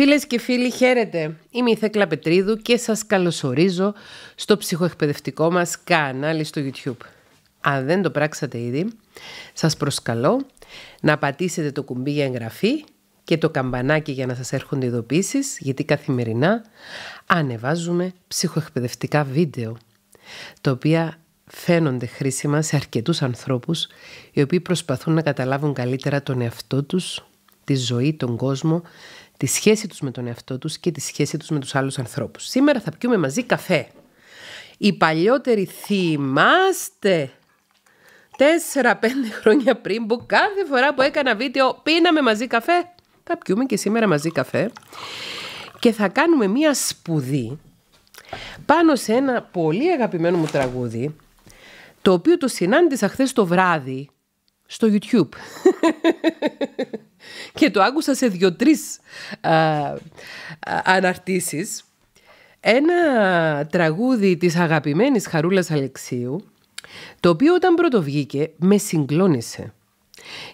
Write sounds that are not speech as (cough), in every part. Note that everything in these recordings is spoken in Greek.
Φίλες και φίλοι, χαίρετε. Είμαι η Θέκλα Πετρίδου και σας καλωσορίζω στο ψυχοεκπαιδευτικό μας κανάλι στο YouTube. Αν δεν το πράξατε ήδη, σας προσκαλώ να πατήσετε το κουμπί για εγγραφή και το καμπανάκι για να σας έρχονται ειδοποίησεις, γιατί καθημερινά ανεβάζουμε ψυχοεκπαιδευτικά βίντεο, τα οποία φαίνονται χρήσιμα σε αρκετούς ανθρώπους, οι οποίοι προσπαθούν να καταλάβουν καλύτερα τον εαυτό τους, τη ζωή, τον κόσμο τη σχέση τους με τον εαυτό τους και τη σχέση τους με τους άλλους ανθρώπους. Σήμερα θα πιούμε μαζί καφέ. Οι παλιότεροι θυμάστε, τέσσερα-πέντε χρόνια πριν που κάθε φορά που έκανα βίντεο πίναμε μαζί καφέ. Θα πιούμε και σήμερα μαζί καφέ και θα κάνουμε μία σπουδή πάνω σε ένα πολύ αγαπημένο μου τραγούδι το οποίο το συνάντησα χθες το βράδυ στο YouTube και το άκουσα σε δύο-τρεις ε, ε, αναρτήσεις. Ένα τραγούδι της αγαπημένης Χαρούλας Αλεξίου, το οποίο όταν πρώτο με συγκλώνησε.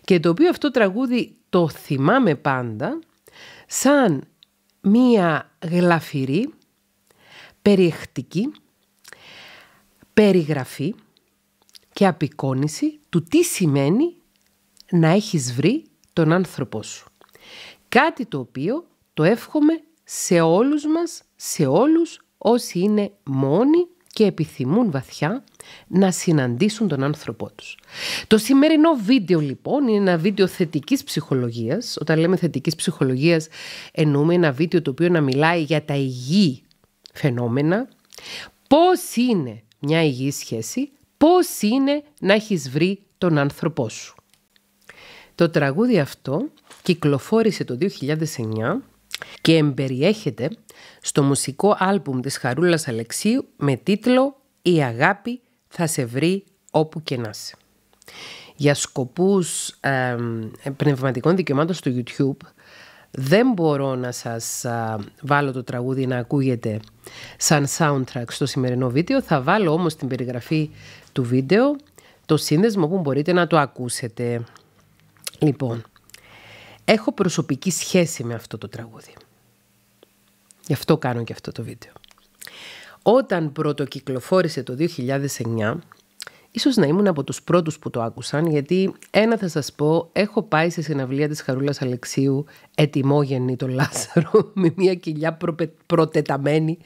Και το οποίο αυτό τραγούδι το θυμάμαι πάντα σαν μία γλαφυρή, περιεχτική περιγραφή και απεικόνηση του τι σημαίνει να έχεις βρει τον άνθρωπό σου. Κάτι το οποίο το εύχομαι σε όλους μας, σε όλους όσοι είναι μόνοι και επιθυμούν βαθιά να συναντήσουν τον άνθρωπό τους. Το σημερινό βίντεο λοιπόν είναι ένα βίντεο θετικής ψυχολογίας. Όταν λέμε θετικής ψυχολογίας εννοούμε ένα βίντεο το οποίο να μιλάει για τα υγιή φαινόμενα. Πώς είναι μια υγιή σχέση, πώς είναι να έχεις βρει τον άνθρωπό σου. Το τραγούδι αυτό κυκλοφόρησε το 2009 και εμπεριέχεται στο μουσικό άλμπουμ της Χαρούλας Αλεξίου με τίτλο «Η αγάπη θα σε βρει όπου και να Για σκοπούς ε, πνευματικών δικαιωμάτων στο YouTube δεν μπορώ να σας βάλω το τραγούδι να ακούγεται σαν soundtrack στο σημερινό βίντεο. Θα βάλω όμως την περιγραφή του βίντεο το σύνδεσμο που μπορείτε να το ακούσετε. Λοιπόν, έχω προσωπική σχέση με αυτό το τραγούδι. Γι' αυτό κάνω και αυτό το βίντεο. Όταν πρώτο κυκλοφόρησε το 2009, ίσως να ήμουν από τους πρώτους που το άκουσαν, γιατί ένα θα σας πω, έχω πάει σε συναυλία της Χαρούλας Αλεξίου, «Ετοιμόγεννη το Λάσαρο» (laughs) με μια κοιλιά προτεταμένη,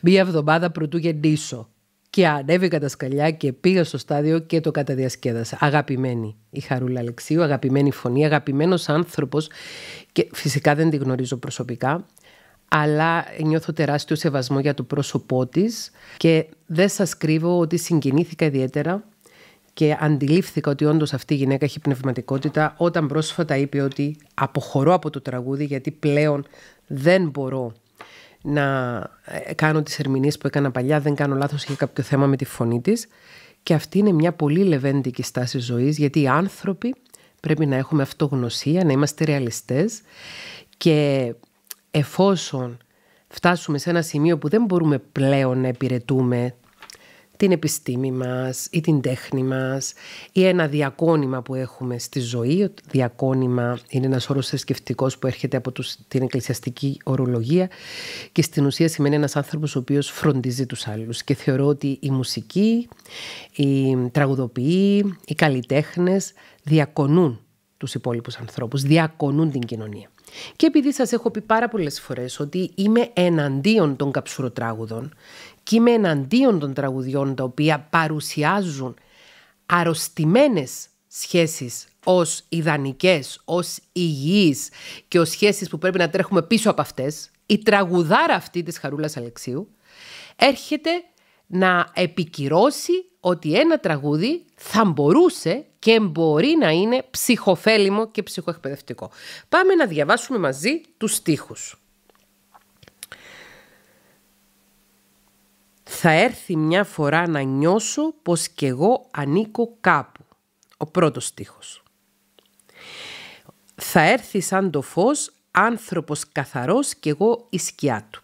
μια εβδομάδα πρωτού γεννήσω και ανέβηκα τα σκαλιά και πήγα στο στάδιο και το καταδιασκέδασα. Αγαπημένη η Χαρούλα Αλεξίου, αγαπημένη φωνή, αγαπημένος άνθρωπος και φυσικά δεν τη γνωρίζω προσωπικά αλλά νιώθω τεράστιο σεβασμό για το πρόσωπό της και δεν σας κρύβω ότι συγκινήθηκα ιδιαίτερα και αντιλήφθηκα ότι όντως αυτή η γυναίκα έχει πνευματικότητα όταν πρόσφατα είπε ότι αποχωρώ από το τραγούδι γιατί πλέον δεν μπορώ να ε, κάνω τις ερμηνείες που έκανα παλιά, δεν κάνω λάθος, είχε κάποιο θέμα με τη φωνή της. Και αυτή είναι μια πολύ λεβέντικη στάση ζωής, γιατί οι άνθρωποι πρέπει να έχουμε αυτογνωσία, να είμαστε ρεαλιστές και εφόσον φτάσουμε σε ένα σημείο που δεν μπορούμε πλέον να επιρετούμε την επιστήμη μας ή την τέχνη μας ή ένα διακόνημα που έχουμε στη ζωή. Ο διακόνημα είναι ένας όρος θρησκευτικός που έρχεται από τους, την εκκλησιαστική ορολογία και στην ουσία σημαίνει ένας άνθρωπος ο οποίος φροντίζει τους άλλους και θεωρώ ότι η μουσική, οι τραγουδοποιοί, οι καλλιτέχνες διακονούν τους υπόλοιπους ανθρώπους, διακονούν την κοινωνία. Και επειδή σας έχω πει πάρα πολλές φορές ότι είμαι εναντίον των καψουροτράγουδων και είμαι εναντίον των τραγουδιών τα οποία παρουσιάζουν αρρωστημένες σχέσεις ως ιδανικές, ως υγιείς και ως σχέσεις που πρέπει να τρέχουμε πίσω από αυτές, η τραγουδάρα αυτή της Χαρούλας Αλεξίου έρχεται να επικυρώσει ότι ένα τραγούδι θα μπορούσε και μπορεί να είναι ψυχοφέλιμο και ψυχοεκπαιδευτικό. Πάμε να διαβάσουμε μαζί τους στίχους. Θα έρθει μια φορά να νιώσω πως και εγώ ανήκω κάπου. Ο πρώτος στίχος. Θα έρθει σαν το φως άνθρωπος καθαρός κι εγώ η σκιά του.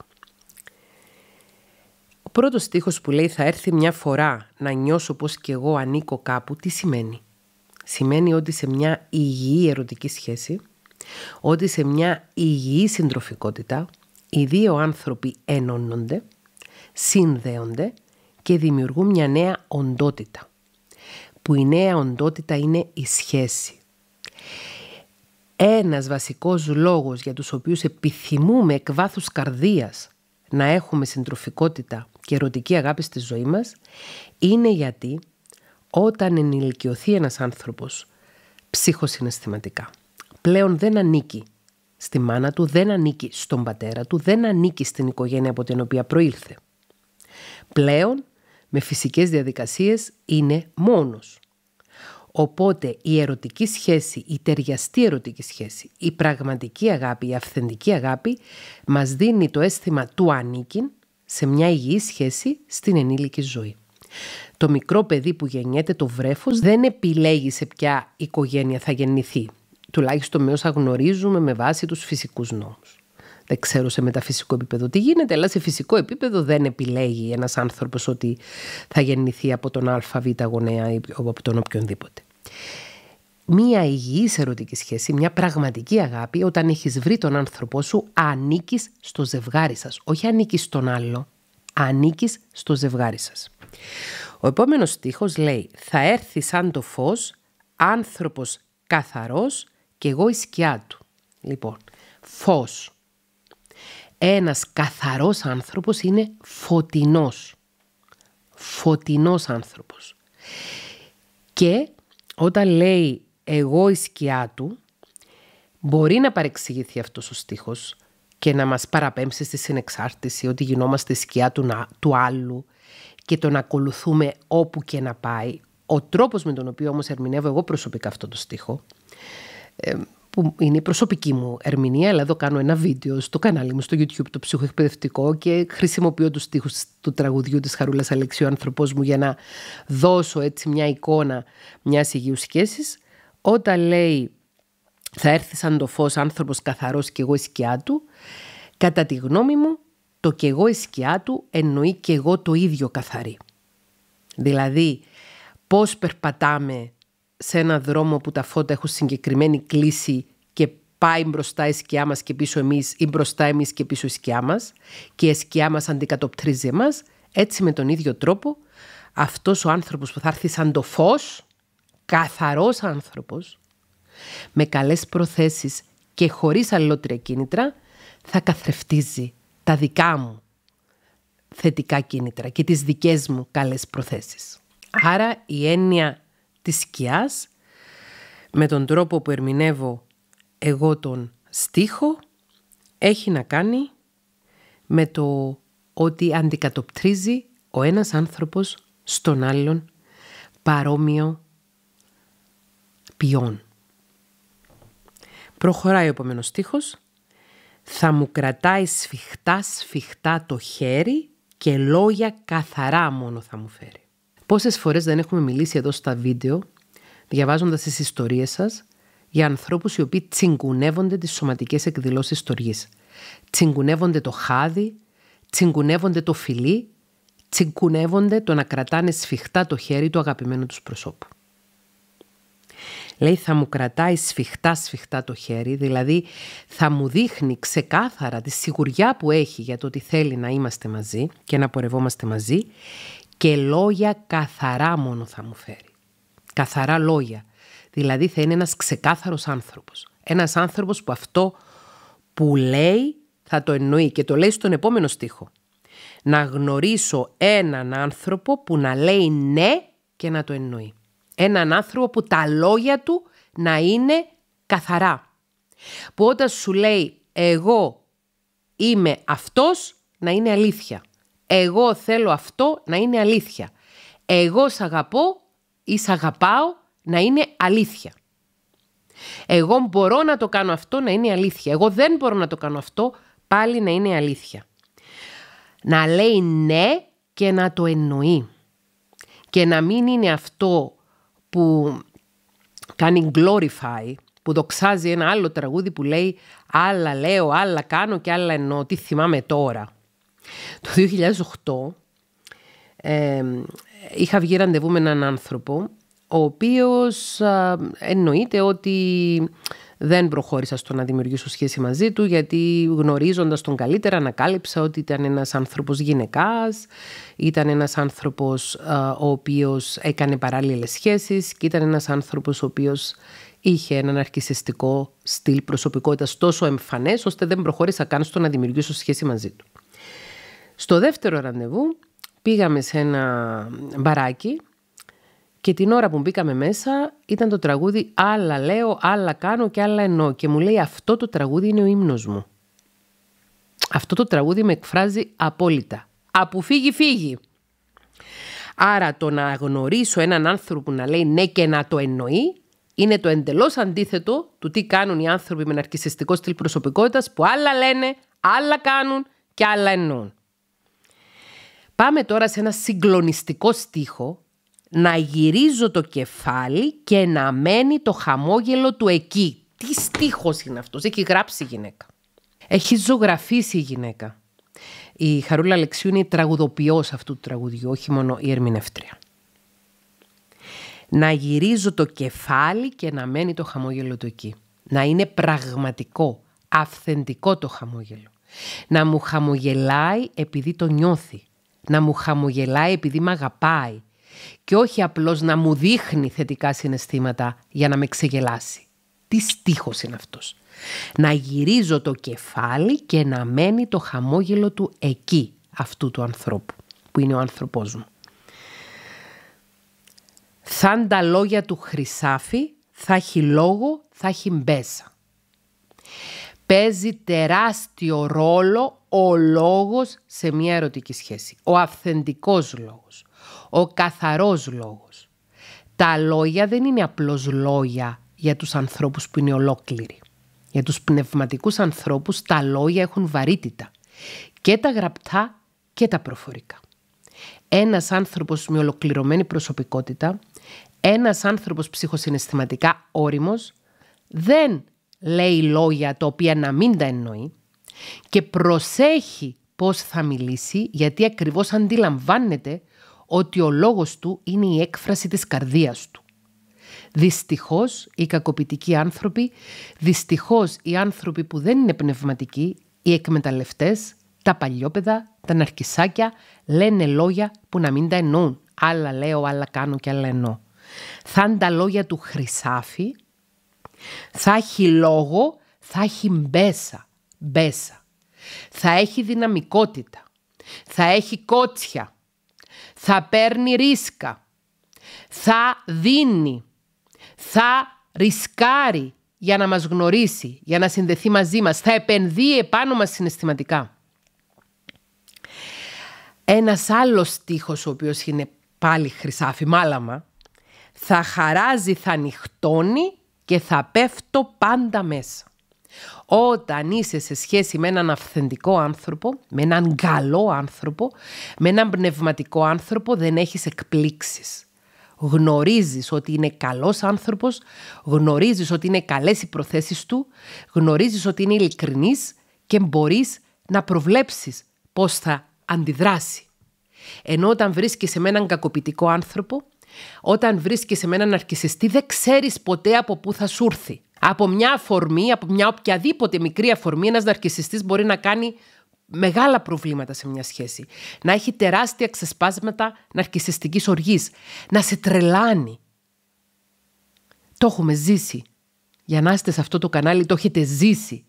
Ο πρώτος στίχος που λέει θα έρθει μια φορά να νιώσω πως και εγώ ανήκω κάπου, τι σημαίνει. Σημαίνει ότι σε μια υγιή ερωτική σχέση, ότι σε μια υγιή συντροφικότητα, οι δύο άνθρωποι ενώνονται – συνδέονται και δημιουργούν μια νέα οντότητα. Που η νέα οντότητα είναι η σχέση. Ένας βασικός λόγος για τους οποίους επιθυμούμε εκ βάθους καρδίας να έχουμε συντροφικότητα και ερωτική αγάπη στη ζωή μας είναι γιατί όταν ενηλικιωθεί ένας άνθρωπος ψυχοσυναισθηματικά πλέον δεν ανήκει στη μάνα του, δεν ανήκει στον πατέρα του, δεν ανήκει στην οικογένεια από την οποία προήλθε. Πλέον, με φυσικές διαδικασίες είναι μόνος. Οπότε η ερωτική σχέση, η ταιριαστή ερωτική σχέση, η πραγματική αγάπη, η αυθεντική αγάπη μας δίνει το αίσθημα του ανήκειν σε μια υγιή σχέση στην ενήλικη ζωή. Το μικρό παιδί που γεννιέται το βρέφος δεν επιλέγει σε ποια οικογένεια θα γεννηθεί, τουλάχιστον με όσα γνωρίζουμε με βάση τους φυσικούς νόμους δεν ξέρω σε μεταφυσικό επίπεδο τι γίνεται, αλλά σε φυσικό επίπεδο δεν επιλέγει ένας άνθρωπος ότι θα γεννηθεί από τον ΑΒ γονέα ή από τον οποιονδήποτε. Μία υγιής ερωτική σχέση, μια πραγματική αγάπη, όταν έχεις βρει τον άνθρωπό σου, ανήκεις στο ζευγάρι σας. Όχι ανήκεις στον άλλο, ανήκεις στο ζευγάρι σας. Ο επόμενος στίχος λέει «Θα έρθει σαν το φως, άνθρωπος καθαρός και εγώ η σκιά του». Λοιπόν, φως, ένας καθαρός άνθρωπος είναι φωτεινός. φωτινός άνθρωπος. Και όταν λέει εγώ η σκιά του, μπορεί να παρεξηγηθεί αυτός ο στίχος και να μας παραπέμψει στη συνεξάρτηση, ότι γινόμαστε σκιά του, του άλλου και τον ακολουθούμε όπου και να πάει. Ο τρόπος με τον οποίο όμως ερμηνεύω εγώ προσωπικά αυτό το στίχο, που είναι η προσωπική μου ερμηνεία, αλλά εδώ κάνω ένα βίντεο στο κανάλι μου στο YouTube το ψυχοεκπαιδευτικό και χρησιμοποιώ τους στίχους του τραγουδιού της Χαρούλας Αλεξίου ο άνθρωπος μου για να δώσω έτσι μια εικόνα μιας υγιούς σχέσης. Όταν λέει θα έρθει σαν το φως άνθρωπος καθαρός και εγώ η σκιά του, κατά τη γνώμη μου το και εγώ η σκιά του εννοεί και εγώ το ίδιο καθαρή. Δηλαδή πώς περπατάμε σε ένα δρόμο που τα φώτα έχουν συγκεκριμένη κλίση και πάει μπροστά η σκιά μας και πίσω εμείς ή μπροστά εμείς και πίσω η σκιά μας και η σκιά μας αντικατοπτρίζει εμάς, έτσι με τον ίδιο τρόπο αυτός ο άνθρωπος που θα έρθει σαν το φως, καθαρός άνθρωπος, με καλές προθέσεις και χωρίς αλληλότερα κίνητρα, θα καθρεφτίζει τα δικά μου θετικά κίνητρα και τις δικές μου καλές προθέσεις. Άρα η έννοια της σκιάς με τον τρόπο που ερμηνεύω εγώ τον στίχο έχει να κάνει με το ότι αντικατοπτρίζει ο ένας άνθρωπος στον άλλον παρόμοιο ποιόν. Προχωράει ο επόμενος στίχος. Θα μου κρατάει σφιχτά σφιχτά το χέρι και λόγια καθαρά μόνο θα μου φέρει. Πόσες φορές δεν έχουμε μιλήσει εδώ στα βίντεο, διαβάζοντας τις ιστορίες σας, για ανθρώπους οι οποίοι τσιγκουνεύονται τις σωματικές εκδηλώσεις στοργή. Τσιγκουνεύονται το χάδι, τσιγκουνεύονται το φιλί, τσιγκουνεύονται το να κρατάνε σφιχτά το χέρι του αγαπημένου τους προσώπου. Λέει θα μου κρατάει σφιχτά σφιχτά το χέρι, δηλαδή θα μου δείχνει ξεκάθαρα τη σιγουριά που έχει για το ότι θέλει να είμαστε μαζί και να πορευόμαστε μαζί και λόγια καθαρά μόνο θα μου φέρει. Καθαρά λόγια. Δηλαδή θα είναι ένας ξεκάθαρος άνθρωπος. Ένας άνθρωπος που αυτό που λέει θα το εννοεί και το λέει στον επόμενο στίχο. Να γνωρίσω έναν άνθρωπο που να λέει ναι και να το εννοεί. Έναν άνθρωπο που τα λόγια του να είναι καθαρά. Που όταν σου λέει εγώ είμαι αυτός να είναι αλήθεια. Εγώ θέλω αυτό να είναι αλήθεια. Εγώ σ' αγαπώ ή σ' αγαπάω να είναι αλήθεια. Εγώ μπορώ να το κάνω αυτό να είναι αλήθεια. Εγώ δεν μπορώ να το κάνω αυτό πάλι να είναι αλήθεια. Να λέει ναι και να το εννοεί. Και να μην είναι αυτό που κάνει glorify, που δοξάζει ένα άλλο τραγούδι που λέει άλλα λέω, άλλα κάνω και άλλα εννοώ, τι θυμάμαι τώρα. Το 2008 ε, είχα βγει ραντεβού με έναν άνθρωπο ο οποίος α, εννοείται ότι δεν προχώρησα στο να δημιουργήσω σχέση μαζί του γιατί γνωρίζοντας τον καλύτερα ανακάλυψα ότι ήταν ένας άνθρωπος γυναικάς, ήταν ένας άνθρωπος α, ο οποίος έκανε παράλληλες σχέσεις και ήταν ένας άνθρωπος ο οποίος είχε έναν αρχισιστικό στυλ προσωπικότητας τόσο εμφανές ώστε δεν προχώρησα καν στο να δημιουργήσω σχέση μαζί του. Στο δεύτερο ραντεβού πήγαμε σε ένα μπαράκι και την ώρα που μπήκαμε μέσα ήταν το τραγούδι «Άλλα λέω, άλλα κάνω και άλλα εννοώ» και μου λέει «Αυτό το τραγούδι είναι ο ύμνος μου». Αυτό το τραγούδι με εκφράζει απόλυτα. Αποφύγει, φύγει, Άρα το να γνωρίσω έναν άνθρωπο που να λέει ναι και να το εννοεί είναι το εντελώς αντίθετο του τι κάνουν οι άνθρωποι με ναρκισιστικό στυλ προσωπικότητας που άλλα λένε, άλλα κάνουν και άλλα εννοούν. Πάμε τώρα σε ένα συγκλονιστικό στίχο να γυρίζω το κεφάλι και να μένει το χαμόγελο του εκεί. Τι στίχος είναι αυτός, έχει γράψει η γυναίκα. Έχει ζωγραφίσει η γυναίκα. Η Χαρούλα Αλεξίου είναι η τραγουδοποιός αυτού του τραγουδιού, όχι μόνο η ερμηνεύτρια. Να γυρίζω το κεφάλι και να μένει το χαμόγελο του εκεί. Να είναι πραγματικό, αυθεντικό το χαμόγελο. Να μου χαμογελάει επειδή το νιώθει να μου χαμογελάει επειδή με αγαπάει και όχι απλώς να μου δείχνει θετικά συναισθήματα για να με ξεγελάσει. Τι στίχος είναι αυτός. Να γυρίζω το κεφάλι και να μένει το χαμόγελο του εκεί, αυτού του ανθρώπου, που είναι ο άνθρωπός μου. Σαν τα λόγια του χρυσάφι, θα έχει λόγο, θα έχει μπέσα παίζει τεράστιο ρόλο ο λόγος σε μια ερωτική σχέση. Ο αυθεντικός λόγος, ο καθαρός λόγος. Τα λόγια δεν είναι απλώς λόγια για τους ανθρώπους που είναι ολόκληροι. Για τους πνευματικούς ανθρώπους τα λόγια έχουν βαρύτητα. Και τα γραπτά και τα προφορικά. Ένας άνθρωπος με ολοκληρωμένη προσωπικότητα, ένας άνθρωπος ψυχοσυναισθηματικά όριμος, δεν λέει λόγια τα οποία να μην τα εννοεί και προσέχει πώς θα μιλήσει γιατί ακριβώς αντιλαμβάνεται ότι ο λόγος του είναι η έκφραση της καρδίας του. Δυστυχώς οι κακοποιητικοί άνθρωποι, δυστυχώς οι άνθρωποι που δεν είναι πνευματικοί, οι εκμεταλλευτές, τα παλιόπαιδα, τα ναρκισάκια λένε λόγια που να μην τα εννοούν. Άλλα λέω, άλλα κάνω και άλλα εννοώ. Θα είναι τα λόγια του χρυσάφι θα έχει λόγο, θα έχει μπέσα, μπέσα. Θα έχει δυναμικότητα. Θα έχει κότσια. Θα παίρνει ρίσκα. Θα δίνει. Θα ρισκάρει για να μας γνωρίσει, για να συνδεθεί μαζί μας. Θα επενδύει επάνω μας συναισθηματικά. Ένας άλλος στίχος, ο οποίος είναι πάλι χρυσάφι μάλαμα, θα χαράζει, θα ανοιχτώνει και θα πέφτω πάντα μέσα. Όταν είσαι σε σχέση με έναν αυθεντικό άνθρωπο, με έναν καλό άνθρωπο, με έναν πνευματικό άνθρωπο δεν έχεις εκπλήξεις. Γνωρίζεις ότι είναι καλός άνθρωπος, γνωρίζεις ότι είναι καλές οι προθέσεις του, γνωρίζεις ότι είναι ειλικρινής και μπορείς να προβλέψεις πώς θα αντιδράσει. Ενώ όταν βρίσκεσαι με έναν κακοποιητικό άνθρωπο, όταν βρίσκεσαι με έναν αρκισιστή δεν ξέρεις ποτέ από πού θα σου έρθει. Από μια αφορμή, από μια οποιαδήποτε μικρή αφορμή, ένας ναρκισιστής μπορεί να κάνει μεγάλα προβλήματα σε μια σχέση. Να έχει τεράστια ξεσπάσματα ναρκισιστικής οργής. Να σε τρελάνει. Το έχουμε ζήσει. Για να είστε σε αυτό το κανάλι, το έχετε ζήσει.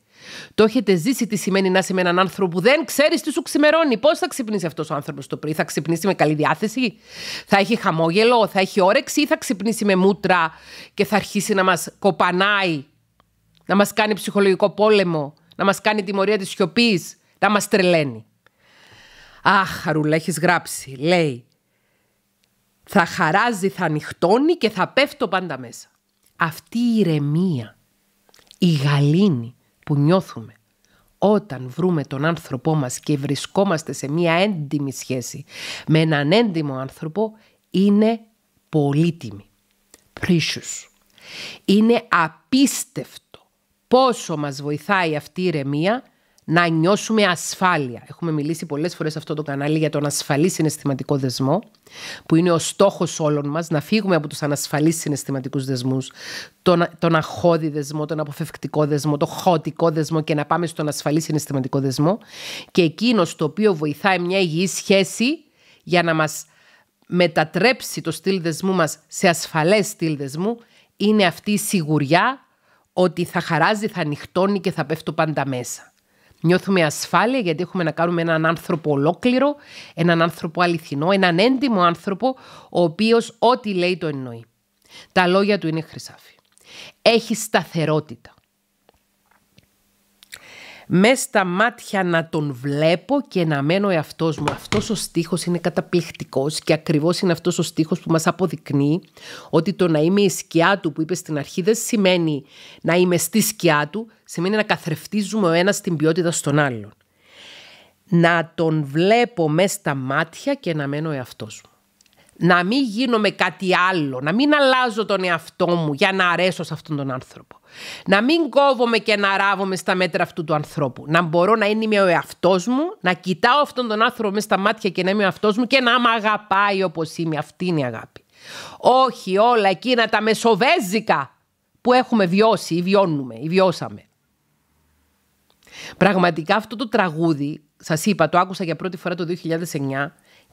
Το έχετε ζήσει τι σημαίνει να είσαι με έναν άνθρωπο που δεν ξέρεις τι σου ξημερώνει. Πώς θα ξυπνήσει αυτός ο άνθρωπος το πρωί, θα ξυπνήσει με καλή διάθεση, θα έχει χαμόγελο, θα έχει όρεξη ή θα ξυπνήσει με μούτρα και θα αρχίσει να μας κοπανάει, να μας κάνει ψυχολογικό πόλεμο, να μας κάνει τιμωρία της σιωπής, να μας τρελαίνει. Αχ, Χαρούλα, έχεις γράψει, λέει. Θα χαράζει, θα ανοιχτώνει και θα πέφτω πάντα μέσα. Αυτή η ηρεμία, η γαλήνη, που νιώθουμε όταν βρούμε τον άνθρωπό μας και βρισκόμαστε σε μία έντιμη σχέση με έναν έντιμο άνθρωπο είναι πολύτιμη. Precious. Είναι απίστευτο πόσο μας βοηθάει αυτή η ηρεμία να νιώσουμε ασφάλεια. Έχουμε μιλήσει πολλές φορές σε αυτό το κανάλι για τον ασφαλή συναισθηματικό δεσμό, που είναι ο στόχος όλων μας, να φύγουμε από τους ανασφαλείς συναισθηματικούς δεσμούς, τον, τον αχώδη δεσμό, τον αποφευκτικό δεσμό, τον χωτικό δεσμό και να πάμε στον ασφαλή συναισθηματικό δεσμό και εκείνος το οποίο βοηθάει μια υγιή σχέση για να μας μετατρέψει το στυλ δεσμού μας σε ασφαλές στυλ δεσμού, είναι αυτή η σιγουριά ότι θα χαράζει, θα ανοιχτώνει και θα πέφτω πάντα μέσα. Νιώθουμε ασφάλεια γιατί έχουμε να κάνουμε έναν άνθρωπο ολόκληρο, έναν άνθρωπο αληθινό, έναν έντιμο άνθρωπο, ο οποίος ό,τι λέει το εννοεί. Τα λόγια του είναι χρυσάφι. Έχει σταθερότητα μες στα μάτια να τον βλέπω και να μένω εαυτός μου. αυτός ο στίχος είναι καταπληκτικός και ακριβώς είναι αυτός ο στίχος που μας αποδεικνύει ότι το να είμαι η σκιά του που είπε στην αρχή δεν σημαίνει να είμαι στη σκιά του, σημαίνει να καθρεφτίζουμε ο στην την ποιότητα στον άλλον. Να τον βλέπω μες στα μάτια και να μένω εαυτός μου να μην γίνομαι κάτι άλλο, να μην αλλάζω τον εαυτό μου για να αρέσω σε αυτόν τον άνθρωπο. Να μην κόβομαι και να ράβομαι στα μέτρα αυτού του ανθρώπου. Να μπορώ να είμαι ο εαυτός μου, να κοιτάω αυτόν τον άνθρωπο μες στα μάτια και να είμαι ο εαυτός μου και να με αγαπάει όπως είμαι. Αυτή είναι η αγάπη. Όχι όλα εκείνα τα μεσοβέζικα που έχουμε βιώσει ή βιώνουμε ή βιώσαμε. Πραγματικά αυτό το τραγούδι, σας είπα, το άκουσα για πρώτη φορά το 2009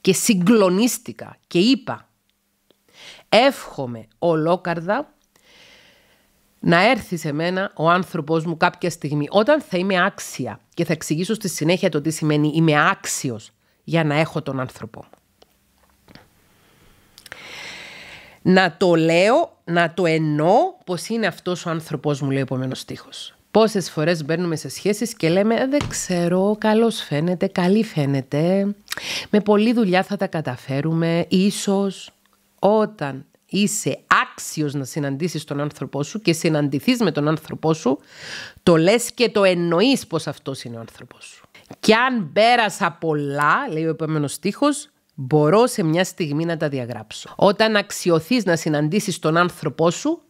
και συγκλονίστηκα και είπα «Εύχομαι ολόκαρδα να έρθεις σε μένα ο άνθρωπος μου κάποια στιγμή όταν θα είμαι άξια και θα εξηγήσω στη συνέχεια το τι σημαίνει είμαι άξιος για να έχω τον άνθρωπο μου». Να το λέω, να το εννοώ πως είναι αυτός ο άνθρωπος μου λέει ο επόμενος στίχος. Πόσες φορές μπαίνουμε σε σχέσεις και λέμε «Ε, δεν ξέρω, καλός φαίνεται, καλή φαίνεται, με πολλή δουλειά θα τα καταφέρουμε, ίσως όταν είσαι άξιος να συναντήσεις τον άνθρωπό σου και συναντηθείς με τον άνθρωπό σου, το λες και το εννοείς πως αυτός είναι ο άνθρωπός σου. Κι αν πέρασα πολλά, λέει ο επόμενος μπορώ σε μια στιγμή να τα διαγράψω. Όταν αξιωθείς να συναντήσεις τον άνθρωπό σου,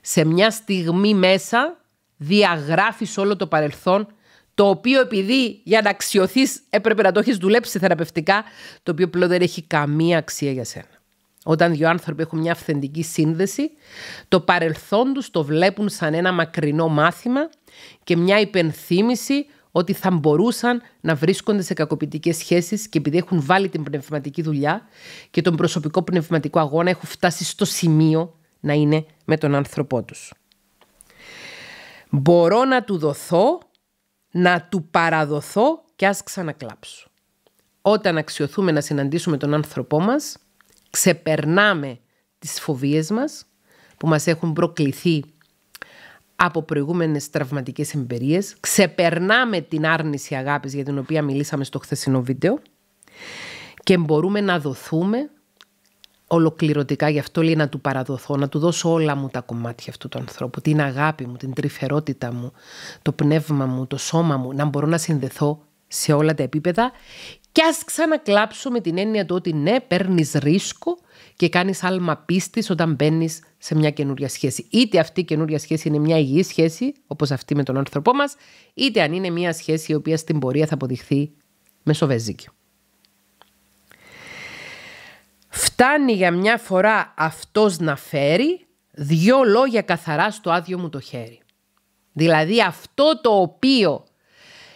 σε μια στιγμή μέσα Διαγράφεις όλο το παρελθόν το οποίο επειδή για να αξιωθείς έπρεπε να το έχεις δουλέψει θεραπευτικά, το οποίο πλέον δεν έχει καμία αξία για σένα. Όταν δύο άνθρωποι έχουν μια αυθεντική σύνδεση, το παρελθόν τους το βλέπουν σαν ένα μακρινό μάθημα και μια υπενθύμηση ότι θα μπορούσαν να βρίσκονται σε κακοποιητικές σχέσεις και επειδή έχουν βάλει την πνευματική δουλειά και τον προσωπικό πνευματικό αγώνα έχουν φτάσει στο σημείο να είναι με τον άνθρωπό τους. Μπορώ να του δοθώ, να του παραδοθώ και ας ξανακλάψω. Όταν αξιοθούμε να συναντήσουμε τον άνθρωπό μας, ξεπερνάμε τις φοβίες μας που μας έχουν προκληθεί από προηγούμενες τραυματικές εμπειρίες, ξεπερνάμε την άρνηση αγάπης για την οποία μιλήσαμε στο χθεσινό βίντεο και μπορούμε να δοθούμε ολοκληρωτικά, γι' αυτό λέει να του παραδοθώ, να του δώσω όλα μου τα κομμάτια αυτού του ανθρώπου, την αγάπη μου, την τρυφερότητα μου, το πνεύμα μου, το σώμα μου, να μπορώ να συνδεθώ σε όλα τα επίπεδα και ας ξανακλάψω με την έννοια του ότι ναι, παίρνεις ρίσκο και κάνεις άλμα πίστης όταν μπαίνεις σε μια καινούρια σχέση. Είτε αυτή η καινούρια σχέση είναι μια υγιή σχέση, όπως αυτή με τον άνθρωπό μας, είτε αν είναι μια σχέση η οποία στην πορεία θα αποδειχθεί μεσοβέζικη. Φτάνει για μια φορά αυτός να φέρει δυο λόγια καθαρά στο άδειο μου το χέρι. Δηλαδή αυτό το οποίο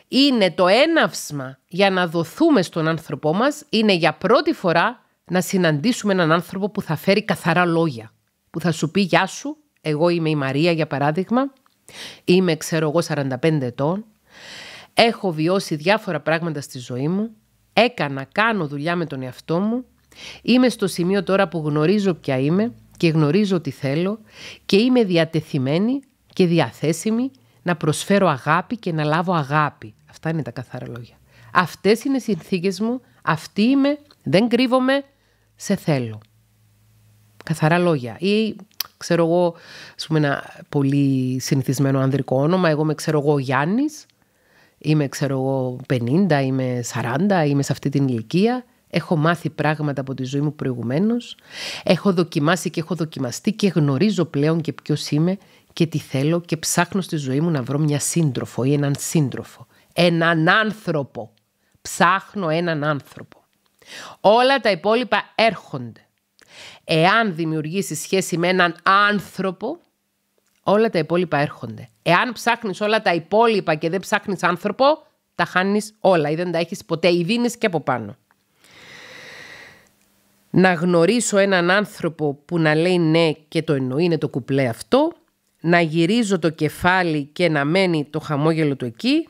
είναι το έναυσμα για να δοθούμε στον άνθρωπό μας είναι για πρώτη φορά να συναντήσουμε έναν άνθρωπο που θα φέρει καθαρά λόγια. Που θα σου πει «Γεια σου, εγώ είμαι η Μαρία για παράδειγμα, είμαι ξέρω εγώ 45 ετών, έχω βιώσει διάφορα πράγματα στη ζωή μου, έκανα, κάνω δουλειά με τον εαυτό μου Είμαι στο σημείο τώρα που γνωρίζω ποια είμαι και γνωρίζω τι θέλω και είμαι διατεθειμένη και διαθέσιμη να προσφέρω αγάπη και να λάβω αγάπη. Αυτά είναι τα καθαρά λόγια. Αυτές είναι οι συνθήκες μου, αυτή είμαι, δεν κρύβομαι, σε θέλω. Καθαρά λόγια. Ή ξέρω εγώ, ας πούμε ένα πολύ συνηθισμένο ανδρικό όνομα, εγώ με ξέρω εγώ Γιάννης, είμαι ξέρω εγώ 50, είμαι 40, είμαι σε αυτή την ηλικία Έχω μάθει πράγματα από τη ζωή μου προηγουμένως. Έχω δοκιμάσει και έχω δοκιμαστεί και γνωρίζω πλέον και ποιος είμαι και τι θέλω και ψάχνω στη ζωή μου να βρω μια σύντροφο ή έναν σύντροφο. Έναν άνθρωπο. Ψάχνω έναν άνθρωπο. Όλα τα υπόλοιπα έρχονται. Εάν δημιουργήσεις σχέση με έναν άνθρωπο, όλα τα υπόλοιπα έρχονται. Εάν ψάχνεις όλα τα υπόλοιπα και δεν ψάχνεις άνθρωπο, τα χάνεις όλα ή δεν τα έχεις ποτέ ή και από πάνω να γνωρίσω έναν άνθρωπο που να λέει ναι και το εννοεί είναι το κουπλέ αυτό, να γυρίζω το κεφάλι και να μένει το χαμόγελο του εκεί,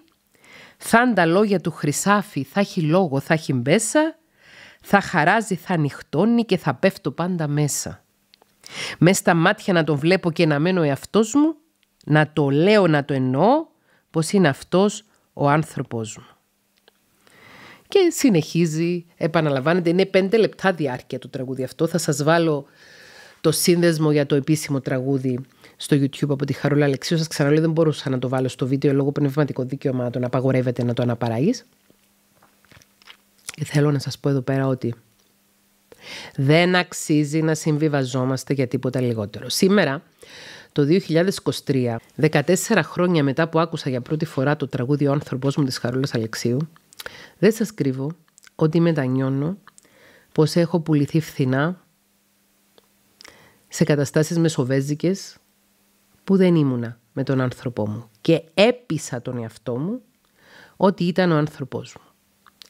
θα τα λόγια του χρυσάφι, θα έχει λόγο, θα έχει μπέσα, θα χαράζει, θα νυχτώνει και θα πέφτω πάντα μέσα. Μες στα μάτια να τον βλέπω και να μένω εαυτός μου, να το λέω να το εννοώ πως είναι αυτός ο άνθρωπος μου. Και συνεχίζει, επαναλαμβάνεται. Είναι πέντε λεπτά διάρκεια το τραγούδι αυτό. Θα σας βάλω το σύνδεσμο για το επίσημο τραγούδι στο YouTube από τη Χαρούλα Αλεξίου. Σας ξαναλέω δεν μπορούσα να το βάλω στο βίντεο λόγω πνευματικών δικαιωμάτων. Απαγορεύεται να το αναπαράγεις. Και θέλω να σας πω εδώ πέρα ότι δεν αξίζει να συμβιβαζόμαστε για τίποτα λιγότερο. Σήμερα, το 2023, 14 χρόνια μετά που άκουσα για πρώτη φορά το τραγούδι «Ο άνθρωπος μου» της Χαρούλας Αλεξίου, δεν σας κρύβω ότι μετανιώνω πως έχω πουληθεί φθηνά σε καταστάσεις μεσοβέζικες που δεν ήμουνα με τον άνθρωπό μου. Και έπεισα τον εαυτό μου ότι ήταν ο άνθρωπός μου.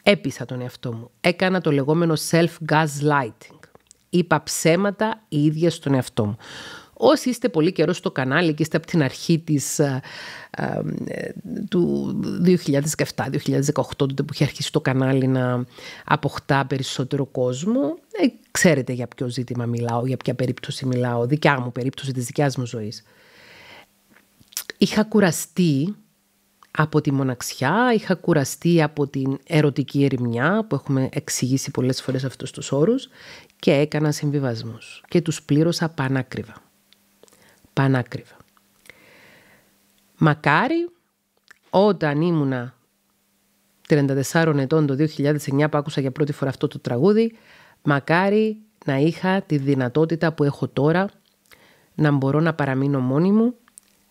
Έπεισα τον εαυτό μου. Έκανα το λεγόμενο self-gaslighting. Είπα ψέματα οι ίδια στον εαυτό μου. Όσοι είστε πολύ καιρός στο κανάλι και είστε από την αρχή της, ε, ε, του 2017-2018, τότε που είχε αρχίσει το κανάλι να αποκτά περισσότερο κόσμο, ε, ξέρετε για ποιο ζήτημα μιλάω, για ποια περίπτωση μιλάω, δικιά μου περίπτωση της δικιάς μου ζωής. Είχα κουραστεί από τη μοναξιά, είχα κουραστεί από την ερωτική ερημιά που έχουμε εξηγήσει πολλές φορές αυτούς τους όρους και έκανα συμβιβασμούς και τους πλήρωσα πανάκριβα πανάκριβα. Μακάρι όταν ήμουνα 34 ετών το 2009 που άκουσα για πρώτη φορά αυτό το τραγούδι, μακάρι να είχα τη δυνατότητα που έχω τώρα να μπορώ να παραμείνω μόνη μου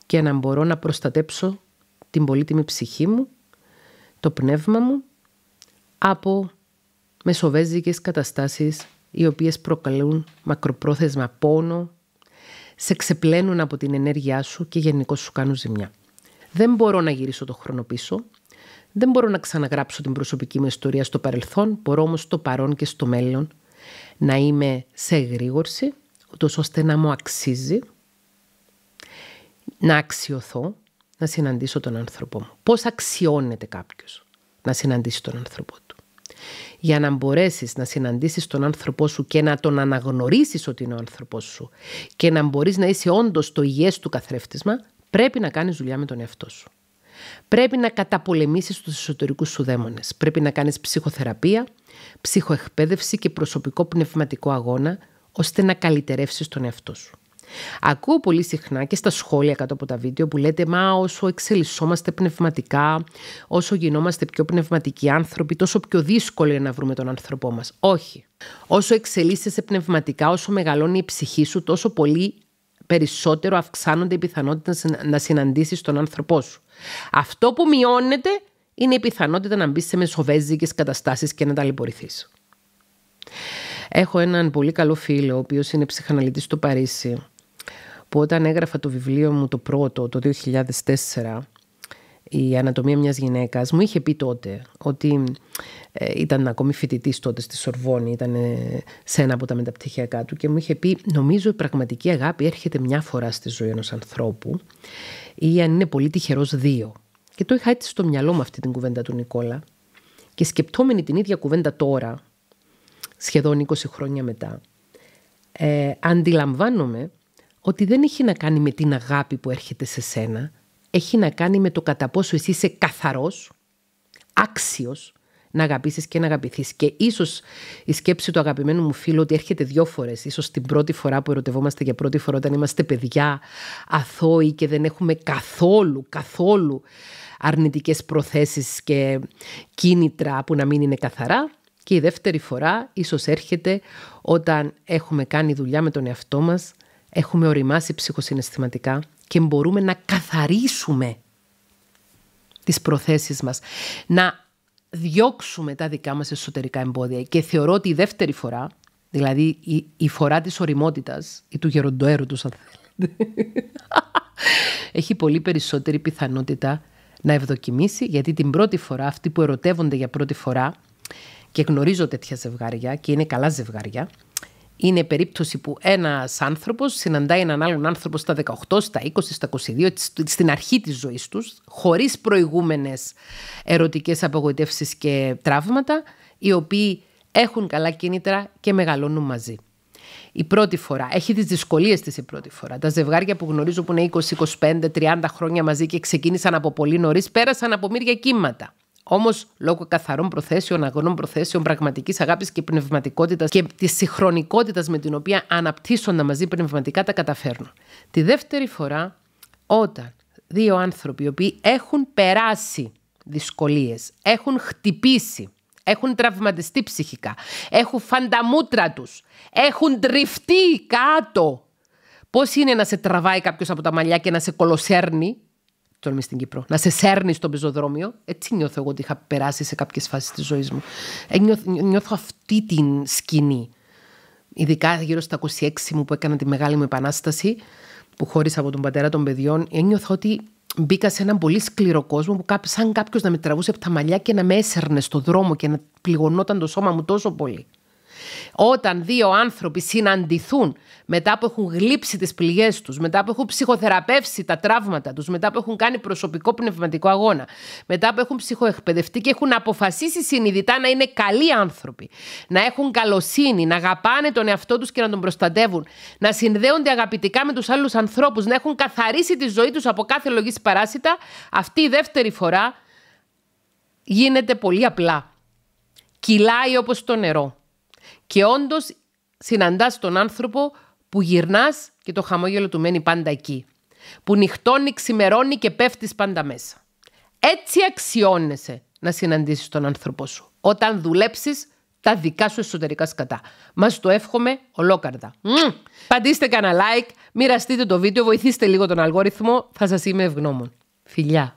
και να μπορώ να προστατέψω την πολύτιμη ψυχή μου, το πνεύμα μου, από μεσοβέζικες καταστάσεις οι οποίες προκαλούν μακροπρόθεσμα πόνο, σε ξεπλένουν από την ενέργειά σου και γενικώ σου κάνουν ζημιά. Δεν μπορώ να γυρίσω το χρόνο πίσω. Δεν μπορώ να ξαναγράψω την προσωπική μου ιστορία στο παρελθόν, μπορώ όμως στο παρόν και στο μέλλον να είμαι σε εγρήγορση, ούτως ώστε να μου αξίζει, να αξιωθώ, να συναντήσω τον άνθρωπό μου. Πώς αξιώνεται κάποιος να συναντήσει τον άνθρωπό του για να μπορέσεις να συναντήσεις τον άνθρωπό σου και να τον αναγνωρίσεις ότι είναι ο άνθρωπό σου και να μπορείς να είσαι όντως το υγιές του καθρέφτισμα, πρέπει να κάνεις δουλειά με τον εαυτό σου. Πρέπει να καταπολεμήσεις τους εσωτερικούς σου δαίμονες. Πρέπει να κάνεις ψυχοθεραπεία, ψυχοεκπαίδευση και προσωπικό πνευματικό αγώνα, ώστε να καλυτερεύσεις τον εαυτό σου. Ακούω πολύ συχνά και στα σχόλια κάτω από τα βίντεο που λέτε «Μα όσο εξελισσόμαστε πνευματικά, όσο γινόμαστε πιο πνευματικοί άνθρωποι, τόσο πιο δύσκολο είναι να βρούμε τον άνθρωπό μας». Όχι. Όσο εξελίσσεσαι πνευματικά, όσο μεγαλώνει η ψυχή σου, τόσο πολύ περισσότερο αυξάνονται οι πιθανότητες να συναντήσεις τον άνθρωπό σου. Αυτό που μειώνεται είναι η πιθανότητα να μπεις σε μεσοβέζικες καταστάσεις και να ταλαιπωρηθείς. Έχω έναν πολύ καλό φίλο, ο οποίος είναι ψυχαναλυτής στο Παρίσι που όταν έγραφα το βιβλίο μου το πρώτο, το 2004, η ανατομία μιας γυναίκας, μου είχε πει τότε ότι ε, ήταν ακόμη φοιτητής τότε στη Σορβόνη, ήταν σε ένα από τα μεταπτυχιακά του και μου είχε πει «Νομίζω η πραγματική αγάπη έρχεται μια φορά στη ζωή ενός ανθρώπου ή αν είναι πολύ τυχερός δύο». Και το είχα έτσι στο μυαλό μου αυτή την κουβέντα του Νικόλα και σκεπτόμενη την ίδια κουβέντα τώρα, σχεδόν 20 χρόνια μετά, ε, αντιλαμβάνομαι ότι δεν έχει να κάνει με την αγάπη που έρχεται σε σένα, έχει να κάνει με το κατά πόσο εσύ είσαι καθαρός, άξιος, να αγαπήσεις και να αγαπηθείς. Και ίσως η σκέψη του αγαπημένου μου φίλου ότι έρχεται δυο φορές, ίσως την πρώτη φορά που ερωτευόμαστε για πρώτη φορά όταν είμαστε παιδιά, αθώοι και δεν έχουμε καθόλου, καθόλου αρνητικές προθέσεις και κίνητρα που να μην είναι καθαρά. Και η δεύτερη φορά ίσως έρχεται όταν έχουμε κάνει δουλειά με τον εαυτό μας έχουμε οριμάσει ψυχοσυναισθηματικά και μπορούμε να καθαρίσουμε τις προθέσεις μας, να διώξουμε τα δικά μας εσωτερικά εμπόδια. Και θεωρώ ότι η δεύτερη φορά, δηλαδή η, φορά της οριμότητας ή του τους αν θέλετε, (laughs) έχει πολύ περισσότερη πιθανότητα να ευδοκιμήσει, γιατί την πρώτη φορά, αυτοί που ερωτεύονται για πρώτη φορά και γνωρίζω τέτοια ζευγάρια και είναι καλά ζευγάρια, είναι περίπτωση που ένας άνθρωπος συναντάει έναν άλλον άνθρωπο στα 18, στα 20, στα 22, στην αρχή της ζωής τους, χωρίς προηγούμενες ερωτικές απογοητεύσεις και τραύματα, οι οποίοι έχουν καλά κίνητρα και μεγαλώνουν μαζί. Η πρώτη φορά, έχει τις δυσκολίες της η πρώτη φορά. Τα ζευγάρια που γνωρίζω που είναι 20, 25, 30 χρόνια μαζί και ξεκίνησαν από πολύ νωρίς, πέρασαν από μύρια κύματα. Όμως, λόγω καθαρών προθέσεων, αγωνών προθέσεων, πραγματικής αγάπης και πνευματικότητας και της συγχρονικότητας με την οποία αναπτύσσονται μαζί πνευματικά, τα καταφέρνω. Τη δεύτερη φορά, όταν δύο άνθρωποι οι οποίοι έχουν περάσει δυσκολίες, έχουν χτυπήσει, έχουν τραυματιστεί ψυχικά, έχουν φανταμούτρα τους, έχουν τριφτεί κάτω. Πώς είναι να σε τραβάει κάποιος από τα μαλλιά και να σε κολοσέρνει στην Να σε σέρνεις στο πεζοδρόμιο. Έτσι νιώθω εγώ ότι είχα περάσει σε κάποιες φάσεις της ζωής μου. Ε, νιώθω, αυτή την σκηνή. Ειδικά γύρω στα 26 μου που έκανα τη μεγάλη μου επανάσταση, που χώρισα από τον πατέρα των παιδιών, ένιωθα ε, ότι μπήκα σε έναν πολύ σκληρό κόσμο που σαν κάποιος να με τραβούσε από τα μαλλιά και να με έσερνε στο δρόμο και να πληγωνόταν το σώμα μου τόσο πολύ. Όταν δύο άνθρωποι συναντηθούν μετά που έχουν γλύψει τις πληγές τους, μετά που έχουν ψυχοθεραπεύσει τα τραύματα τους, μετά που έχουν κάνει προσωπικό πνευματικό αγώνα, μετά που έχουν ψυχοεκπαιδευτεί και έχουν αποφασίσει συνειδητά να είναι καλοί άνθρωποι, να έχουν καλοσύνη, να αγαπάνε τον εαυτό τους και να τον προστατεύουν, να συνδέονται αγαπητικά με τους άλλους ανθρώπους, να έχουν καθαρίσει τη ζωή τους από κάθε λογή παράσιτα, αυτή η δεύτερη φορά γίνεται πολύ απλά. Κυλάει όπως το νερό. Και όντως συναντάς τον άνθρωπο που γυρνάς και το χαμόγελο του μένει πάντα εκεί. Που νυχτώνει, ξημερώνει και πέφτεις πάντα μέσα. Έτσι αξιώνεσαι να συναντήσεις τον άνθρωπό σου. Όταν δουλέψεις τα δικά σου εσωτερικά σκατά. Μας το εύχομαι ολόκαρδα. Μου! Πατήστε κανένα like, μοιραστείτε το βίντεο, βοηθήστε λίγο τον αλγόριθμο. Θα σας είμαι ευγνώμων. Φιλιά.